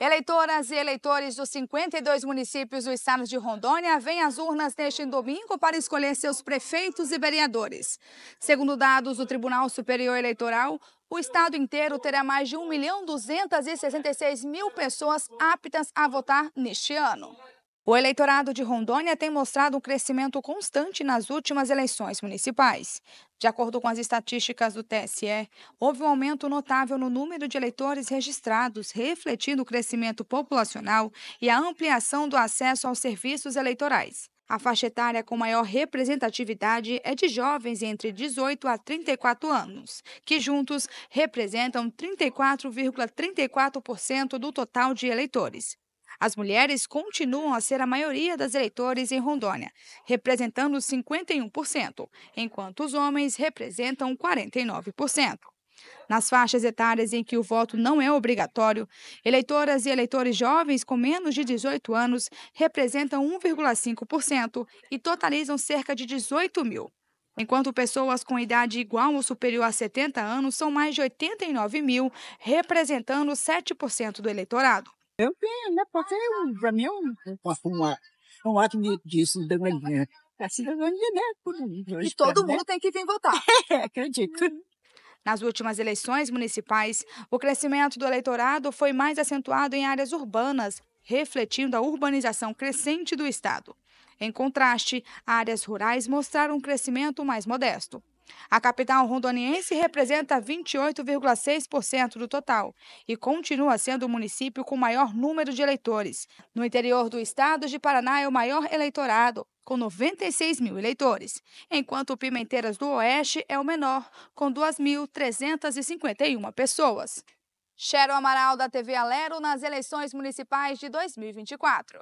Eleitoras e eleitores dos 52 municípios do estado de Rondônia vêm às urnas neste domingo para escolher seus prefeitos e vereadores. Segundo dados do Tribunal Superior Eleitoral, o estado inteiro terá mais de 1 milhão 266 mil pessoas aptas a votar neste ano. O eleitorado de Rondônia tem mostrado um crescimento constante nas últimas eleições municipais. De acordo com as estatísticas do TSE, houve um aumento notável no número de eleitores registrados, refletindo o crescimento populacional e a ampliação do acesso aos serviços eleitorais. A faixa etária com maior representatividade é de jovens entre 18 a 34 anos, que juntos representam 34,34% ,34 do total de eleitores. As mulheres continuam a ser a maioria das eleitores em Rondônia, representando 51%, enquanto os homens representam 49%. Nas faixas etárias em que o voto não é obrigatório, eleitoras e eleitores jovens com menos de 18 anos representam 1,5% e totalizam cerca de 18 mil. Enquanto pessoas com idade igual ou superior a 70 anos são mais de 89 mil, representando 7% do eleitorado. Eu tenho, né? Porque para mim é um, um, um ato de, de cidadania. A cidadania, né? Por, e todo né? mundo tem que vir votar. É, acredito. Uhum. Nas últimas eleições municipais, o crescimento do eleitorado foi mais acentuado em áreas urbanas, refletindo a urbanização crescente do estado. Em contraste, áreas rurais mostraram um crescimento mais modesto. A capital rondoniense representa 28,6% do total e continua sendo o município com maior número de eleitores. No interior do estado de Paraná é o maior eleitorado, com 96 mil eleitores, enquanto Pimenteiras do Oeste é o menor, com 2.351 pessoas. Cheryl Amaral, da TV Alero, nas eleições municipais de 2024.